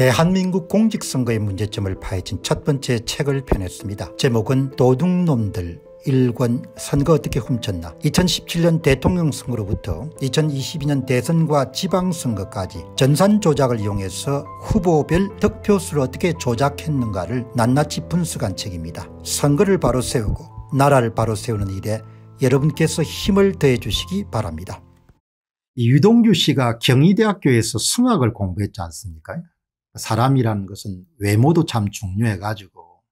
대한민국 공직선거의 문제점을 파헤친 첫 번째 책을 펴냈습니다. 제목은 도둑놈들 일권 선거 어떻게 훔쳤나 2017년 대통령 선거로부터 2022년 대선과 지방선거까지 전산 조작을 이용해서 후보별 득표수를 어떻게 조작했는가를 낱낱이 분수간 책입니다. 선거를 바로 세우고 나라를 바로 세우는 일에 여러분께서 힘을 더해 주시기 바랍니다. 유동규 씨가 경희대학교에서 수학을 공부했지 않습니까 사람이라는 것은 외모도 참 중요해가지고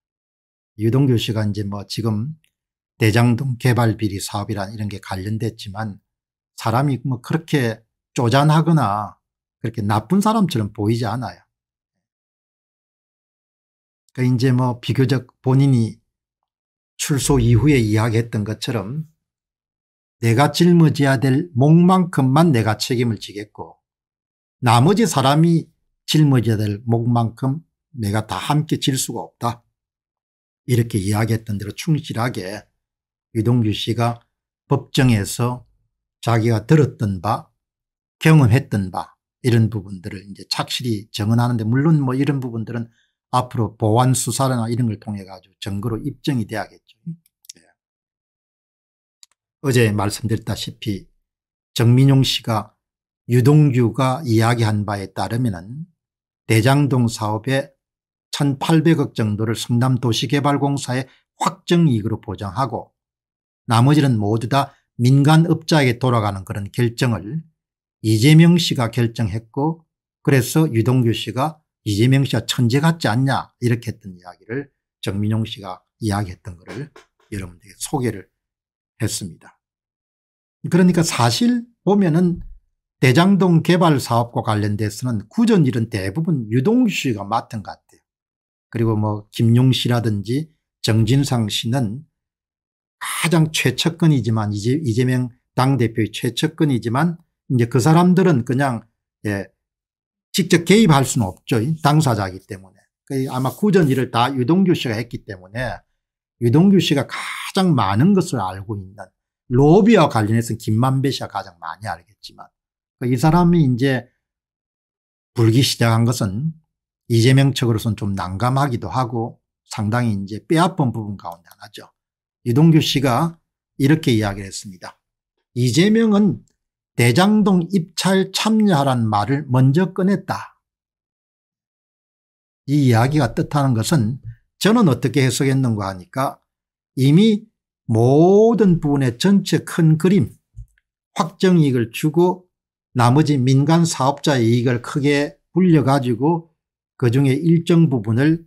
유동규 씨가 이제 뭐 지금 대장동 개발 비리 사업이란 이런 게 관련됐지만 사람이 뭐 그렇게 쪼잔하거나 그렇게 나쁜 사람처럼 보이지 않아요. 그러니까 이제 뭐 비교적 본인이 출소 이후에 이야기했던 것처럼 내가 짊어져야 될 목만큼만 내가 책임을 지겠고 나머지 사람이 짊어져야 될 목만큼 내가 다 함께 질 수가 없다. 이렇게 이야기했던 대로 충실하게 유동규 씨가 법정에서 자기가 들었던 바 경험했던 바 이런 부분들을 이제 착실히 증언하는데 물론 뭐 이런 부분들은 앞으로 보완 수사나 이런 걸 통해 가지고 증거로 입증이 돼야겠죠. 네. 어제 말씀드렸다시피 정민용 씨가 유동규가 이야기한 바에 따르면 대장동 사업에 1800억 정도를 성남도시개발공사에 확정이익으로 보장하고 나머지는 모두 다 민간업자에게 돌아가는 그런 결정을 이재명 씨가 결정했고 그래서 유동규 씨가 이재명 씨가 천재 같지 않냐 이렇게 했던 이야기를 정민용 씨가 이야기했던 것을 여러분들에게 소개를 했습니다. 그러니까 사실 보면은 대장동 개발 사업과 관련돼서는 구전 일은 대부분 유동 씨가 맡은 것 같아요. 그리고 뭐 김용 씨라든지 정진상 씨는 가장 최측근이지만 이제 이재명 당대표의 최측근이지만 이제 그 사람들은 그냥 예, 직접 개입할 수는 없죠. 당사자이기 때문에. 그 아마 구전 일을 다 유동규 씨가 했기 때문에 유동규 씨가 가장 많은 것을 알고 있는 로비와 관련해서는 김만배 씨가 가장 많이 알겠지만 그러니까 이 사람이 이제 불기 시작한 것은 이재명 측으로서는 좀 난감하기도 하고 상당히 이제 뼈아픈 부분 가운데 하나죠. 이동규 씨가 이렇게 이야기를 했습니다. 이재명은 대장동 입찰 참여하란 말을 먼저 꺼냈다. 이 이야기가 뜻하는 것은 저는 어떻게 해석했는가 하니까 이미 모든 부분의 전체 큰 그림, 확정이익을 주고 나머지 민간 사업자의 이익을 크게 불려가지고 그중에 일정 부분을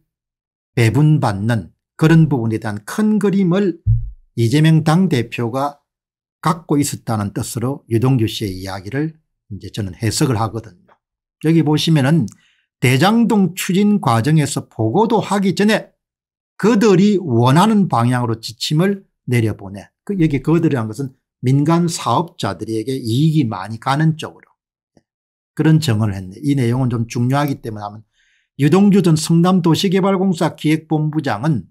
배분받는 그런 부분에 대한 큰 그림을 이재명 당대표가 갖고 있었다는 뜻으로 유동규 씨의 이야기를 이제 저는 해석을 하거든요. 여기 보시면은 대장동 추진 과정에서 보고도 하기 전에 그들이 원하는 방향으로 지침을 내려보내. 그, 여기 그들이란 것은 민간 사업자들에게 이익이 많이 가는 쪽으로 그런 정언을 했네. 이 내용은 좀 중요하기 때문에 하면 유동주 전 성남도시개발공사 기획본부장은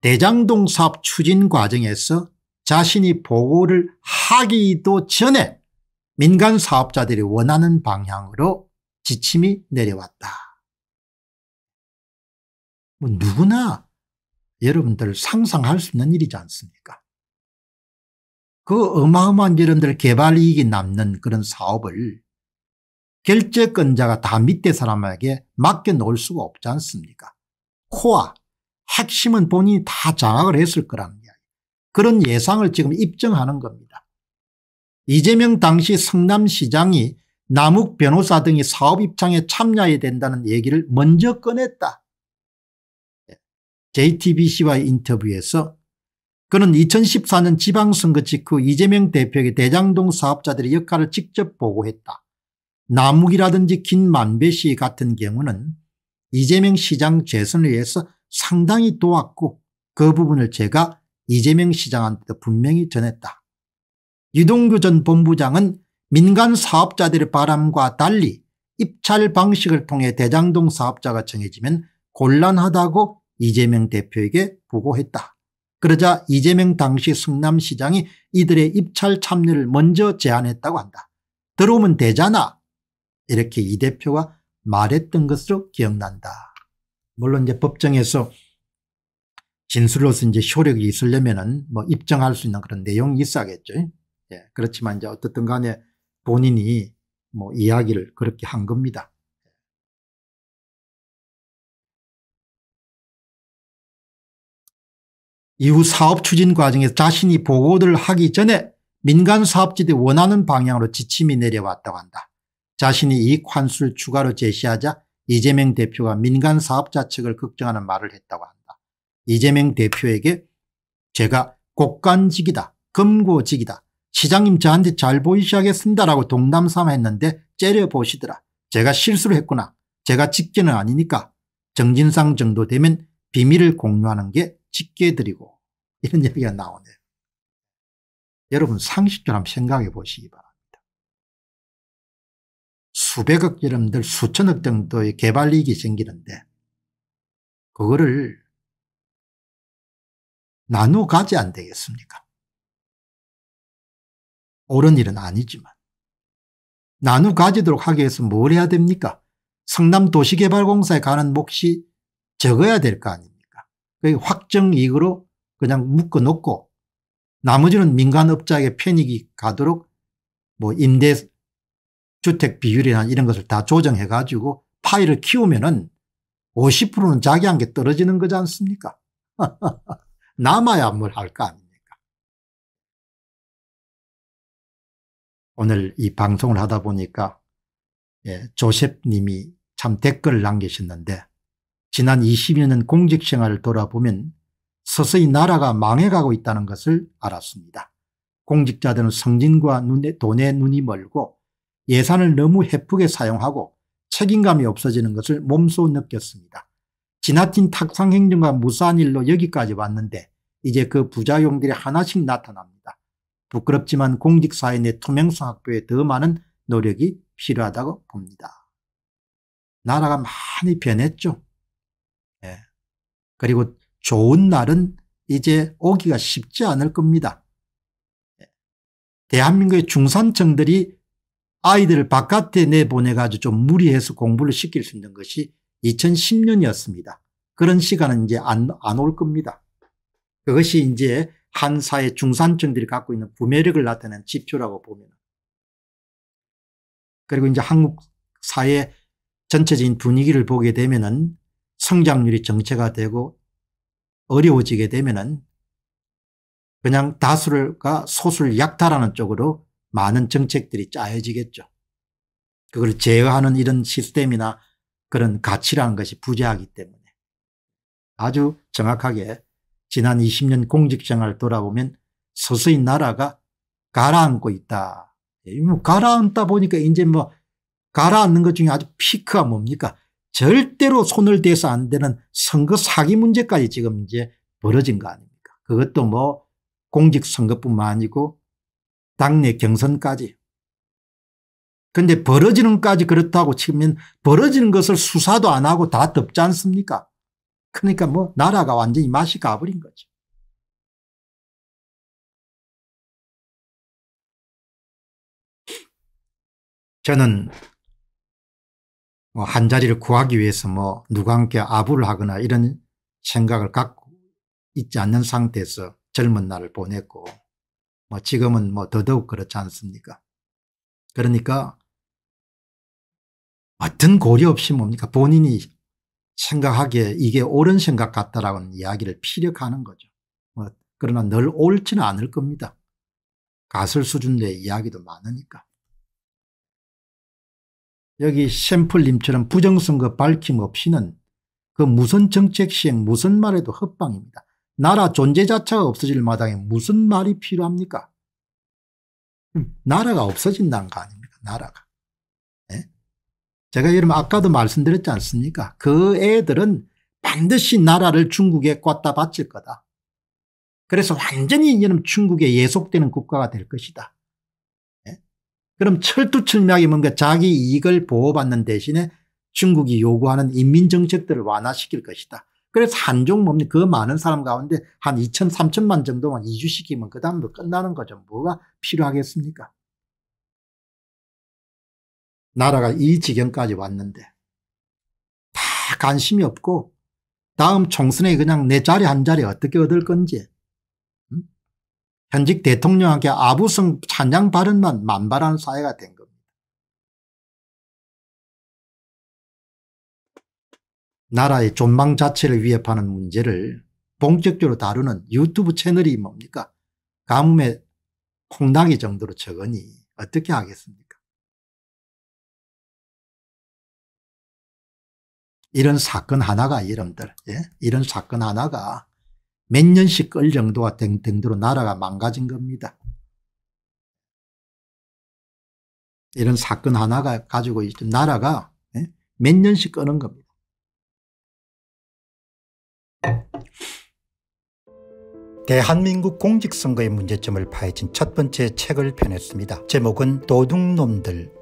대장동 사업 추진 과정에서 자신이 보고를 하기도 전에 민간 사업자들이 원하는 방향으로 지침이 내려왔다. 뭐 누구나 여러분들 상상할 수 있는 일이지 않습니까? 그 어마어마한 여러분들 개발 이익이 남는 그런 사업을 결제권자가 다 밑에 사람에게 맡겨놓을 수가 없지 않습니까 코아 핵심은 본인이 다 장악을 했을 거란 이야기 그런 예상을 지금 입증하는 겁니다. 이재명 당시 성남시장이 남욱 변호사 등이 사업 입장에 참여해야 된다는 얘기를 먼저 꺼냈다. 예. JTBC와의 인터뷰에서 그는 2014년 지방선거 직후 그 이재명 대표에게 대장동 사업자들의 역할을 직접 보고했다. 남욱이라든지 김만배 씨 같은 경우는 이재명 시장 재선을 위해서 상당히 도왔고 그 부분을 제가 이재명 시장한테도 분명히 전했다. 유동규 전 본부장은 민간 사업자들의 바람과 달리 입찰 방식을 통해 대장동 사업자가 정해지면 곤란하다고 이재명 대표에게 보고했다. 그러자 이재명 당시 성남시장이 이들의 입찰 참여를 먼저 제안했다고 한다. 들어오면 되잖아. 이렇게 이 대표가 말했던 것으로 기억난다. 물론 이제 법정에서 진술로서 이제 효력이 있으려면은 뭐 입증할 수 있는 그런 내용이 있어야겠죠. 예. 그렇지만 이제 어떻든 간에 본인이 뭐 이야기를 그렇게 한 겁니다. 이후 사업 추진 과정에서 자신이 보고를 하기 전에 민간 사업지대 원하는 방향으로 지침이 내려왔다고 한다. 자신이 이환수를 추가로 제시하자 이재명 대표가 민간 사업자 측을 걱정하는 말을 했다고 한다. 이재명 대표에게 제가 곡간직이다 금고직이다 시장님 저한테 잘 보이시겠습니다라고 동담삼아 했는데 째려보시더라. 제가 실수를 했구나. 제가 직계는 아니니까 정진상 정도 되면 비밀을 공유하는 게 직계들이고 이런 얘기가 나오네요. 여러분 상식적으로 한번 생각해 보시기 바랍니다. 수백억 여러분들 수천억 정도의 개발이익이 생기는데 그거를 나누 어 가지 안 되겠습니까? 옳은 일은 아니지만 나누 어 가지도록 하기 위해서 뭘 해야 됩니까? 성남도시개발공사에 가는 몫이 적어야 될 거 아닙니까? 그 확정이익으로 그냥 묶어 놓고 나머지는 민간업자에게 편익이 가도록 뭐 임대 주택 비율이나 이런 것을 다 조정해 가지고 파일을 키우면은 50%는 자기한테 떨어지는 거지 않습니까? 남아야 뭘 할 거 아닙니까? 오늘 이 방송을 하다 보니까 예, 조셉님이 참 댓글을 남기셨는데 지난 20여년 공직생활을 돌아보면 서서히 나라가 망해가고 있다는 것을 알았습니다. 공직자들은 성진과 눈에, 돈에 눈이 멀고 예산을 너무 헤프게 사용하고 책임감이 없어지는 것을 몸소 느꼈습니다. 지나친 탁상 행정과 무사한 일로 여기까지 왔는데 이제 그 부작용들이 하나씩 나타납니다. 부끄럽지만 공직사회 내 투명성 확보에 더 많은 노력이 필요하다고 봅니다. 나라가 많이 변했죠. 예. 그리고 좋은 날은 이제 오기가 쉽지 않을 겁니다. 대한민국의 중산층들이 아이들을 바깥에 내보내가지고 좀 무리해서 공부를 시킬 수 있는 것이 2010년이었습니다. 그런 시간은 이제 안, 안 겁니다. 그것이 이제 한 사회 중산층들이 갖고 있는 구매력을 나타낸 지표라고 보면. 그리고 이제 한국 사회 전체적인 분위기를 보게 되면은 성장률이 정체가 되고 어려워지게 되면은 그냥 다수가 소수를 약탈하는 쪽으로 많은 정책들이 짜여지겠죠. 그걸 제어하는 이런 시스템이나 그런 가치라는 것이 부재하기 때문에 아주 정확하게 지난 20년 공직생활을 돌아보면 서서히 나라가 가라앉고 있다. 뭐 가라앉다 보니까 이제 뭐 가라앉는 것 중에 아주 피크가 뭡니까? 절대로 손을 대서 안 되는 선거 사기 문제까지 지금 이제 벌어진 거 아닙니까? 그것도 뭐 공직선거뿐만 아니고 당내 경선까지. 근데 벌어지는 까지 그렇다고 치면 벌어지는 것을 수사도 안 하고 다 덮지 않습니까? 그러니까 뭐 나라가 완전히 맛이 가버린 거죠. 저는 뭐한 자리를 구하기 위해서 뭐 누가 함께 아부를 하거나 이런 생각을 갖고 있지 않는 상태에서 젊은 날을 보냈고 뭐 지금은 뭐 더더욱 그렇지 않습니까? 그러니까 어떤 고려 없이 뭡니까? 본인이 생각하기에 이게 옳은 생각 같다라는 이야기를 피력하는 거죠. 뭐 그러나 늘 옳지는 않을 겁니다. 가설 수준의 이야기도 많으니까. 여기 샘플님처럼 부정선거 그 밝힘 없이는 그 무슨 정책 시행 무슨 말에도 헛방입니다. 나라 존재 자체가 없어질 마당에 무슨 말이 필요합니까? 음. 나라가 없어진다는 거 아닙니까? 나라가. 네? 제가 여러분 아까도 말씀드렸지 않습니까? 그 애들은 반드시 나라를 중국에 꽂다 바칠 거다. 그래서 완전히 이는 중국에 예속되는 국가가 될 것이다. 그럼 철두철미하게 뭔가 자기 이익을 보호받는 대신에 중국이 요구하는 인민정책들을 완화시킬 것이다. 그래서 한종 뭡니까? 그 많은 사람 가운데 한 2천, 3천만 정도만 이주시키면 그다음으 끝나는 거죠. 뭐가 필요하겠습니까? 나라가 이 지경까지 왔는데 다 관심이 없고 다음 총선에 그냥 내 자리 한 자리 어떻게 얻을 건지 현직 대통령에게 아부성 찬양 발언만 만발한 사회가 된 겁니다. 나라의 존망 자체를 위협하는 문제를 본격적으로 다루는 유튜브 채널이 뭡니까? 가뭄에 콩나기 정도로 적으니 어떻게 하겠습니까? 이런 사건 하나가 여러분들 예? 이런 사건 하나가 몇 년씩 끌 정도가 된등대로 나라가 망가진 겁니다. 이런 사건 하나가 가지고 있던 나라가 예? 몇 년씩 끄는 겁니다. 대한민국 공직선거의 문제점을 파헤친 첫 번째 책을 펴냈습니다. 제목은 도둑놈들